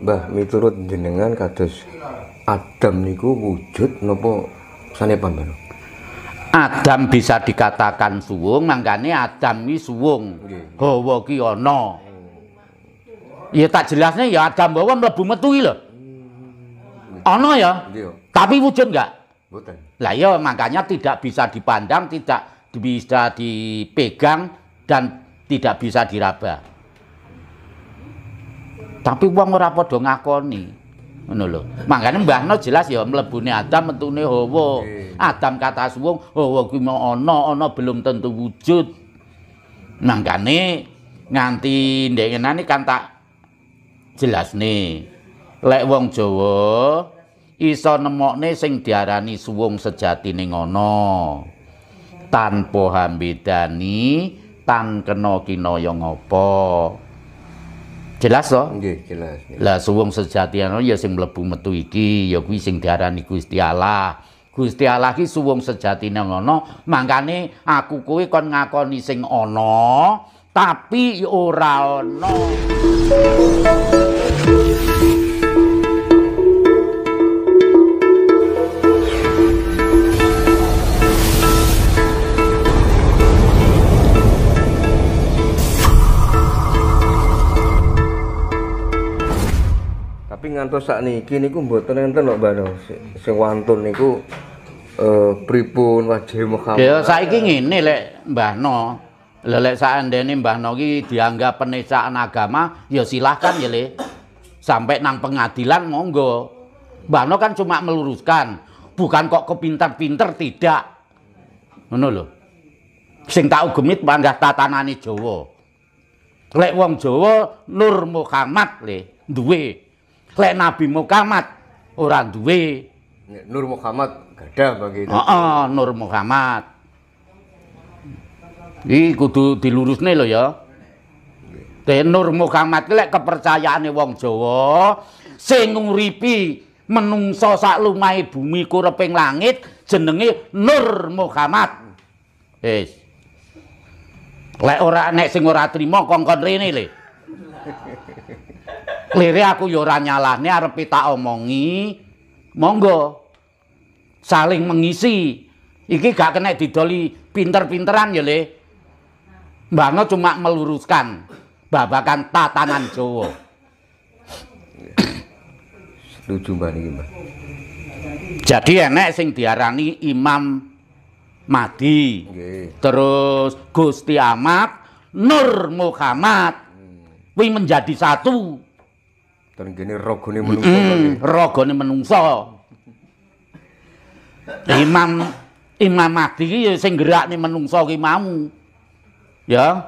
Mbah miturut jenengan kados Adam niku wujud nopo sanepan Mbah? Adam bisa dikatakan suwung, mangkane Adam iki suwung. Hawa ki ana. Ya tak jelasnya ya Adam bawa mlebu metu iki lho. Ana ya? Tapi wujud enggak? Mboten. Lah ya makanya tidak bisa dipandang, tidak bisa dipegang dan tidak bisa diraba. Tapi wong ora padha ngakoni. Ngono lho. Mangkane Mbah No jelas ya mlebune Adam metune Hawa. Adam kata suwung, Hawa kuwi mau ana, ana belum tentu wujud. Mangkane nganti ndek ngenani kan tak nih. Lek wong Jawa iso nemokne sing diarani suwung sejatine ngono. Tanpa hambedani tan kena kinaya ngapa. jelas toh? Nggih, jelas. Lah suwung sejatiane ya sing mlebu metu iki ya kuwi sing diarani Gusti Allah. Gusti Allah ki suwung sejatiane ngono, mangkane aku kuwi kon ngakoni sing ana tapi ora ana. ngantos niki niku mboten enten lho Mbak sing wantun niku eh pripun wajib mukam. Ya saiki ngene lek Mbah No. Lelek seandainya Mbah No ki dianggap penistaan agama, ya silahkan ya le. Sampai nang pengadilan monggo. Mbah No kan cuma meluruskan, bukan kok kepintar pinter tidak. Ngono lho. Sing tak ugemit panggah tatanane Jawa. Lek wong Jawa Nur Muhammad le duwe lek Nabi Muhammad ora duwe Nur Muhammad gadah bagi itu. Oh, Nur Muhammad. Iki kudu dilurusne lho ya. Te Nur Muhammad lek kepercayaane wong Jawa sing nguripi menungsa sak lumahe bumi kureping langit jenenge Nur Muhammad. Wis. Lek ora nek sing ora trima kongkon rene lho. Lire aku yo ya ora nih, arep tak omongi. Monggo saling mengisi. Iki gak kena didoli pinter-pinteran ya, Le. Mbakno cuma meluruskan babakan tatanan Jawa. Setuju Mbak ini, Mbak. Jadi enek sing diarani Imam Madi. Okay. Terus Gusti Ahmad, Nur Muhammad. Hmm. Kuwi menjadi satu. Ten gini rogone menungso. Mm, rogone menungso. Imam Imam Mahdi ki ya sing gerakne menungso ki mau. Ya.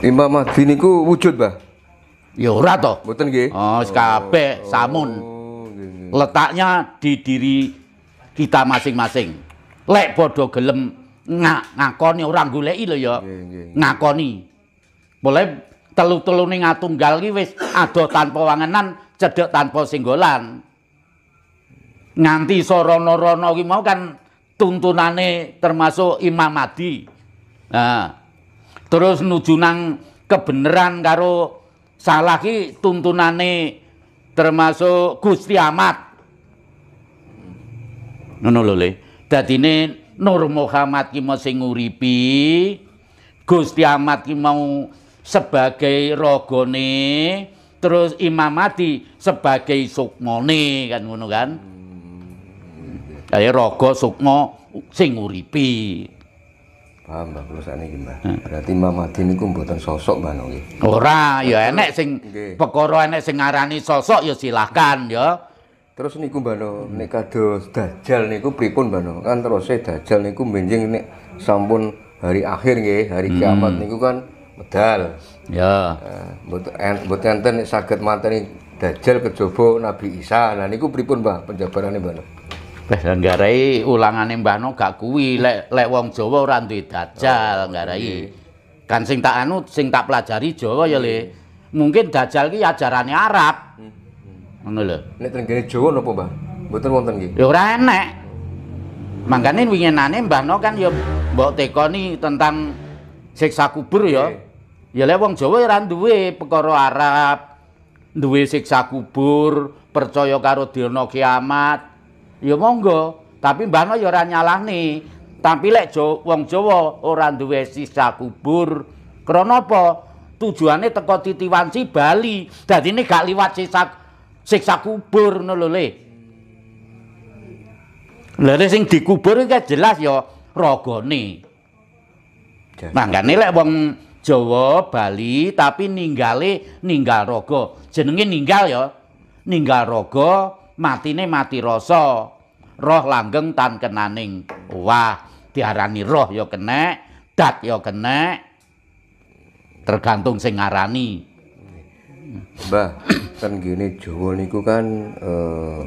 Imam Mahdi niku wujud, Mbah. Ya ora to. Mboten nggih. Oh, kabeh oh, oh, samun. Oh, Letaknya di diri kita masing-masing. Lek padha gelem ngak ngakoni orang goleki lho ya. Ngakoni. Boleh telu-telune ngatunggal iki wis ado tanpa wangenan, cedhek tanpa singgolan. Nganti sarana-rana iki mau kan tuntunane termasuk Imam Madi. terus nuju nang kebenaran karo salah ki tuntunane termasuk Gusti Ahmad. Ngono lho Le. Dadine Nur Muhammad ki mau sing uripi, Gusti Ahmad ki mau sebagai rogone terus Imam Mati sebagai sukmone kan ngono kan hmm. Jadi rogo sukmo sing paham Mbak terus sakniki Mbah. Hmm. Berarti Mbah ini niku mboten sosok Mbah nggih. Ora, ya enek sing okay. perkara enek sing ngarani sosok ya silahkan ya. Terus niku mbak No, nek kados dajal niku pripun mbak No? Kan terus saya dajal niku benjing ini sampun hari akhir nih hari kiamat hmm. niku kan medal ya eh, mboten sakit mata nih dajjal kejaba Nabi Isa nah niku pripun Mbah penjabarane Mbah Wes nggarai ulangane Mbah No gak kuwi lek lek wong Jawa ora duwe dajjal oh, nggarai iya. kan sing tak anu sing tak pelajari Jawa ya Le iya. mungkin dajjal ki ajarane Arab hmm, hmm. ngono lho nek tenggene Jawa napa Mbah mboten wonten nggih ya ora enek mangkane winginane Mbah No kan ya mbok tekoni tentang siksa kubur ya iya. Ya lek wong Jawa ora duwe perkara Arab, duwe siksa kubur, percaya karo dina kiamat. Ya monggo, tapi mbahno ya ora nyalahne. Tapi lek wong Jawa ora duwe siksa kubur, krana apa? Tujuane teko titiwan Bali. Dadi ini gak liwat siksa kubur ngono le. Lah sing dikubur iki jelas ya rogone. Manggane lek wong wang... Jawa, Bali, tapi ninggale ninggal rogo, Jenenge ninggal ya. Ninggal rogo matine mati rasa. Roh langgeng tan kenaning. Wah, diarani roh ya kena, dat ya kena. Tergantung sing ngarani. Mbah, kan gini Jawa niku kan uh,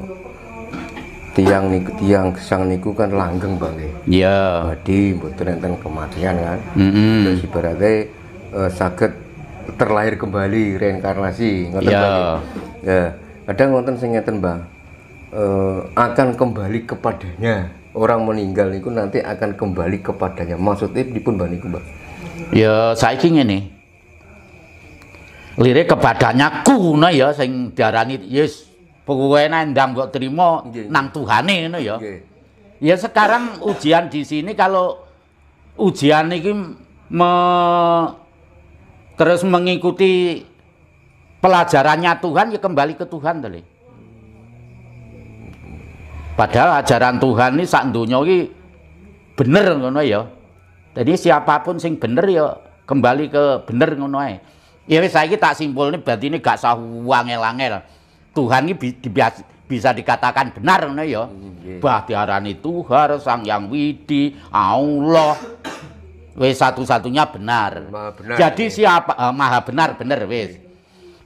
tiang niku tiang sang niku kan langgeng banget. nggih. Iya. Badi mboten enten kematian kan. Mm -hmm. Terus ibaratnya uh, eh, sakit terlahir kembali reinkarnasi ngoten ya. ya kadang ngoten sing ngeten Mbah eh, uh, akan kembali kepadanya orang meninggal itu nanti akan kembali kepadanya maksudnya dipun Mbah niku Mbah ya saiki ini lirik kepadanya ku no ya sing diarani yes pegawai nendang kok terima yeah. nang Tuhane ngono ya yeah. ya sekarang ujian di sini kalau ujian ini me terus mengikuti pelajarannya Tuhan ya kembali ke Tuhan tadi. Padahal ajaran Tuhan ini saat dunia ini bener ngono ya. Jadi siapapun sing bener ya kembali ke bener ngono ya Ya saya ini tak ini berarti ini gak sah wangel-angel. Tuhan ini bisa dikatakan benar ngono ya. Iya. Bah diarani Tuhan, Sang Yang Widi, Allah, wis satu-satunya benar. benar. Jadi ya. siapa uh, maha benar benar wis. Iya.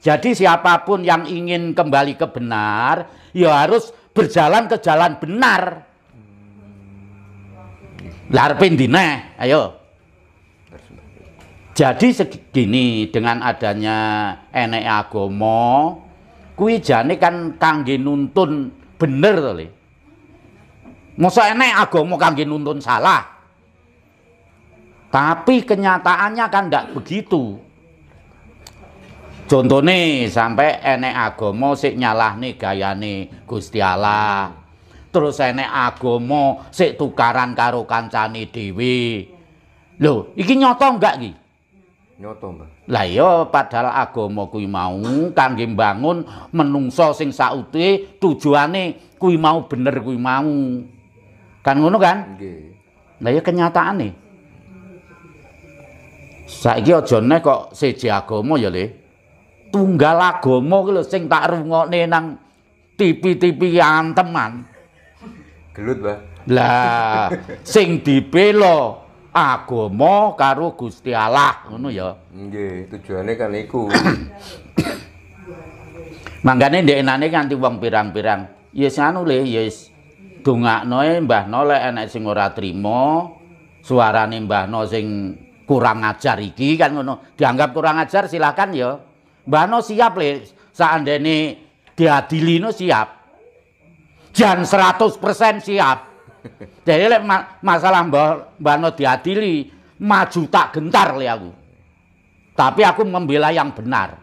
Jadi siapapun yang ingin kembali ke benar, ya harus berjalan ke jalan benar. Larpin dine, ayo. Jadi segini dengan adanya enek agomo, kui jane kan kangge nuntun bener tali, Masa enek agomo kangge nuntun salah. Tapi kenyataannya kan tidak begitu. Contoh nih sampai enek agomo sih nyalah nih nih Gusti Allah. Terus enek agomo sih tukaran karo kancane dewi. Loh, iki nyoto enggak iki? Nyoto, Mbah. Lah iya padahal agomo kui mau kangge bangun menungso sing saute tujuane kui mau bener kui mau. Kan ngono kan? Nggih. Lah ya nih. Saiki aja neh kok siji agama ya, Le. Tunggal agama ki lho sing tak rungokne nang tipi-tipi anteman. Gelut, ba Lah, sing dibela agama karo Gusti Allah ngono ya. Nggih, tujuane kan iku. manggane ndek enane nganti wong pirang-pirang. Yes ya anu le, yes. Ya dongakno e, Mbah No lek enek sing ora trima, suarane Mbah No sing kurang ajar iki kan ngono. Dianggap kurang ajar silakan ya. Mbak siap le seandainya diadili no siap. Jan 100% siap. Jadi masalah Mbak Mbak diadili maju tak gentar le aku. Tapi aku membela yang benar.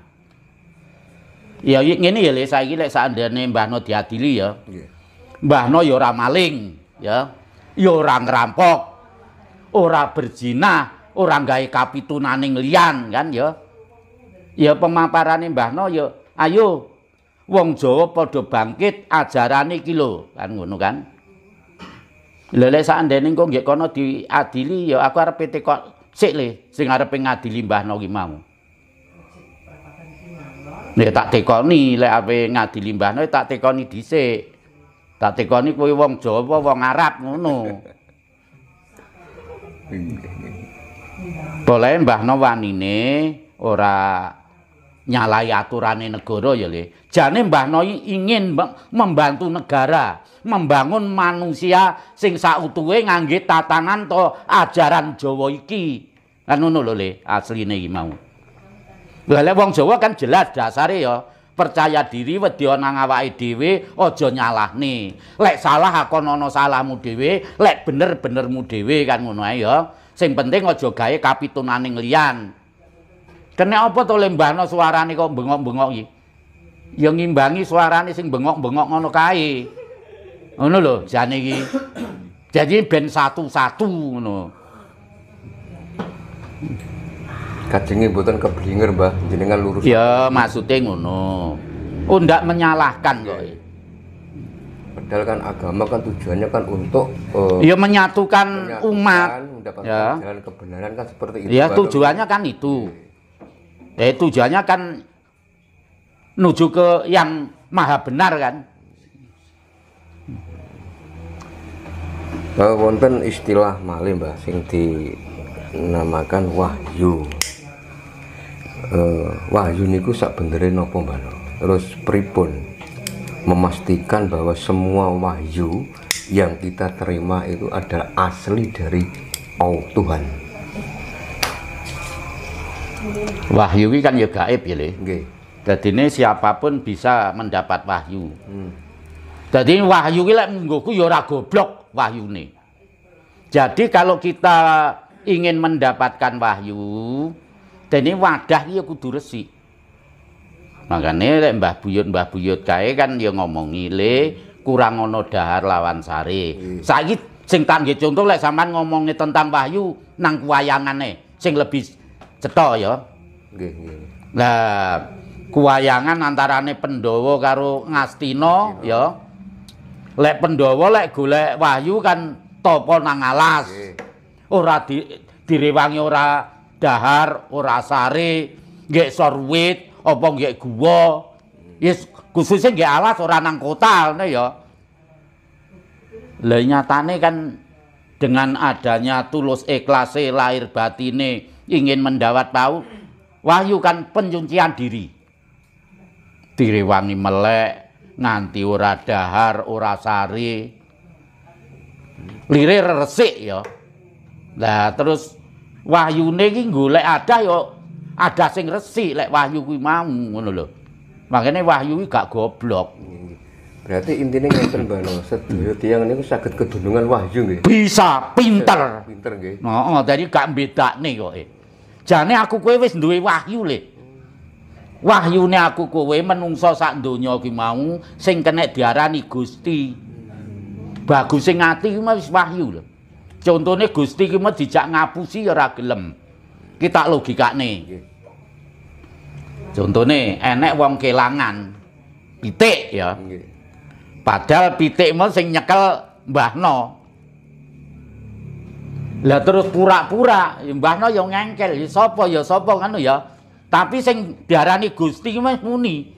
Ya ini ya le saya lek seandainya Mbak No diadili ya. Mbah No ya maling ya. Ya ora ngerampok. Ora berjinah orang gawe kapitunaning liyan kan ya. Ya pemaparane Mbah ya ayo wong Jawa padha bangkit ajarane iki lho kan ngono kan. Lha lek sakandene engko nggih kono diadili ya aku arep PT kok sik le sing arep ngadili Mbah No ki mau. Ya tak tekoni lek ape ngadili Mbah tak tekoni dhisik. Tak tekoni kuwi wong Jawa wong Arab ngono. boleh mbah no wanine ora nyalai aturane negara ya le jane mbah no ingin membantu negara membangun manusia sing sautuwe ngangge tatanan to ajaran Jawa iki kan ngono lho le asline iki mau Lha wong Jawa kan jelas dasare ya percaya diri wedi ana ngawake dhewe aja nyalahne lek salah akon ana salahmu dhewe lek bener benermu dhewe kan ngono ae ya sing penting aja gawe kapitunane liyan dene apa to lembahno suarane kok bengok-bengok iki ya ngimbangi suarane sing bengok-bengok ngono kae ngono lho jane iki jadi ben satu-satu ngono Kajenge buatan keblinger, Mbah. Jenengan lurus. Ya, maksudnya ngono. Oh, menyalahkan kok. Iya. Padahal kan agama kan tujuannya kan untuk uh, ya menyatukan, menyatukan umat, mendapatkan ya. jalan kebenaran kan seperti itu. Ya, tujuannya kan itu. Eh, tujuannya kan menuju ke yang maha benar kan. Uh, wonten istilah malih Mbah sing dinamakan wahyu uh, wahyu niku sak bendere nopo mbano terus pripun memastikan bahwa semua wahyu yang kita terima itu adalah asli dari Allah Tuhan wahyu ini kan ya gaib ya okay. jadi ini siapapun bisa mendapat wahyu hmm. jadi wahyu ini menggoku ya goblok wahyu ini jadi kalau kita ingin mendapatkan wahyu dan ini wadah ya kudu resik makanya lek mbah buyut mbah buyut kae kan ya ngomongi ngile kurang ono dahar lawan sari saya sing tangge contoh lek sampean ngomongi tentang wahyu nang kuwayangane sing lebih cetha ya nah kuwayangan antarane pendowo karo ngastino ya lek pendowo lek golek wahyu kan topo nang alas Gini. ora direwangi ora dahar ora sare nggih sorwit apa nggih guwa wis khususnya nggih alas ora nang kota ngono ya lha nyatane kan dengan adanya tulus ikhlase lahir batine ingin mendawat tahu wahyu kan penyucian diri direwangi melek nganti ora dahar ora sari lire resik ya lah terus wahyune iki golek adah ya ada sing resik lek wahyu kuwi mau ngono lho. Makane wahyu kuwi gak goblok. Hmm. Berarti intine ngoten Bano, sedaya tiyang niku saged kedunungan wahyu nggih. Bisa pinter. Pinter nggih. Heeh, no, dadi gak mbedakne kok. E. Jane aku kowe wis duwe wahyu le. Wahyune aku kowe menungso sak donya kuwi mau sing kenek diarani Gusti. Bagus sing ati kuwi wis wahyu lho. Contohnya Gusti ki dijak ngapusi ya ragilem kita Kita nih Contohnya enek wong kelangan pitik ya. Padahal pitik mau sing nyekel Mbah No. Lah terus pura-pura ya Mbah No yang ngengkel, ya sopo ya sopo kan ya. Tapi sing diarani Gusti ki muni.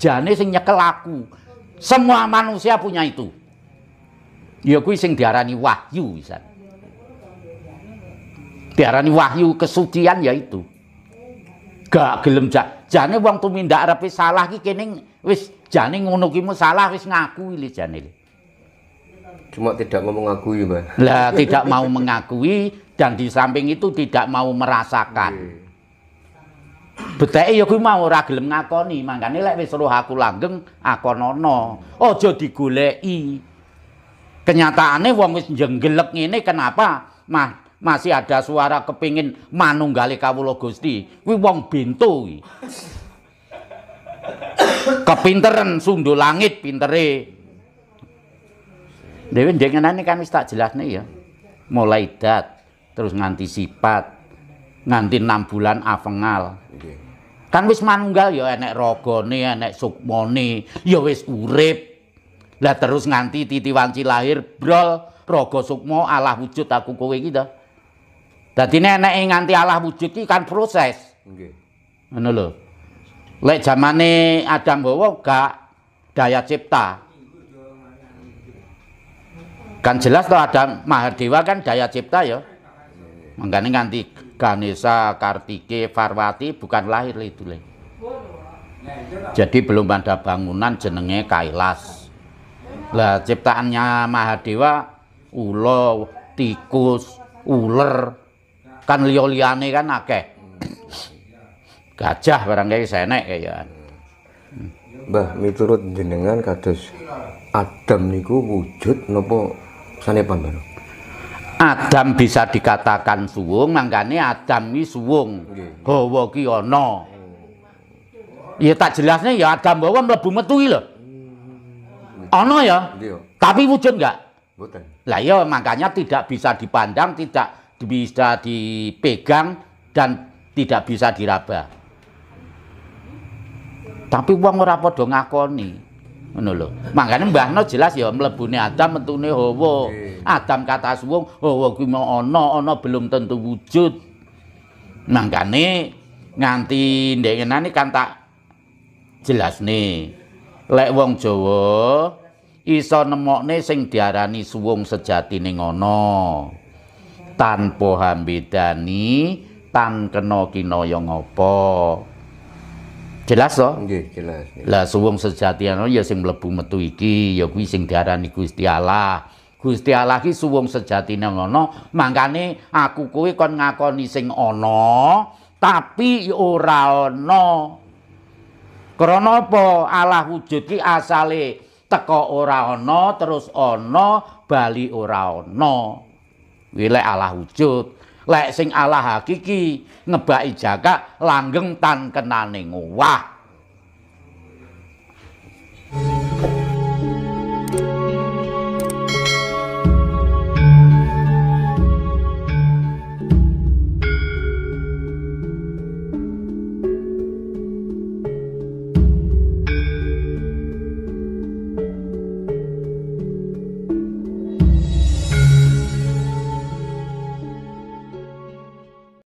Jane sing nyekel aku. Semua manusia punya itu. Ya kuwi sing diarani wahyu misalnya diarani wahyu kesucian ya itu gak gelem jani jane wong tumindak arepe salah ki kene wis jane ngono ki salah wis ngaku li jane li. cuma tidak mau mengakui Mbak lah tidak mau mengakui dan di samping itu tidak mau merasakan iya. beteke ya kuwi mau ora gelem ngakoni mangkane lek wis roh aku langgeng akonono aja digoleki kenyataane wong wis jenggelek ngene kenapa mah masih ada suara kepingin manunggali kawulo Gusti kuwi wong bintu kepinteran sundu langit pintere Dewi ini kan tak tak nih ya. Mulai dat, terus nganti sifat, nganti enam bulan avengal. Kan wis manunggal ya enek rogoni enek sukmane, ya wis urip. Lah terus nganti titiwanci lahir brol, rogo sukmo alah wujud aku kowe gitu Dadi yang nganti Allah wujud kan proses. Oke Ini loh. Lek ini Adam Bawa gak daya cipta. Kan jelas tuh Adam Mahadewa kan daya cipta ya. Mangkane nganti Ganesha, Kartike, Farwati bukan lahir itu le. Jadi belum ada bangunan jenenge Kailas. Lah ciptaannya Mahadewa ulo, tikus, ular, kan liya-liyane kan akeh. Gajah barangkali senek kaya. Ya. Mbah miturut jenengan kados Adam niku wujud nopo sana pamer. Adam bisa dikatakan suwung, mangkane Adam ini suwung. Hawa ki ono. Ya tak jelasnya ya Adam bawa melebu metu iki lho. Ya? ya? Tapi wujud enggak? Lah ya makanya tidak bisa dipandang, tidak bisa dipegang dan tidak bisa diraba. Tapi uang ora padha ngakoni. Ngono lho. mbah mbahno jelas ya mlebune Adam metune Hawa. Adam kata suwung, Hawa kuwi mau ana, ana belum tentu wujud. Mangkane nganti ndengenane kan tak nih Lek wong Jawa iso nemokne sing diarani suwung sejatine ngono. tanpa hambedani tan kena kinaya ngapa jelas to nggih jelas lah suwung sejatiane ya sing mlebu metu iki ya kuwi sing diarani Gusti Allah Gusti Allah ki suwung sejatine ngono mangkane aku kuwi kon ngakoni sing ana tapi ora ana krono apa Allah wujud ki asale teko ora ana terus ana bali ora ana Wilayah Allah wujud lek sing Allah hakiki ngebaki jaka langgeng tan kenane ngowah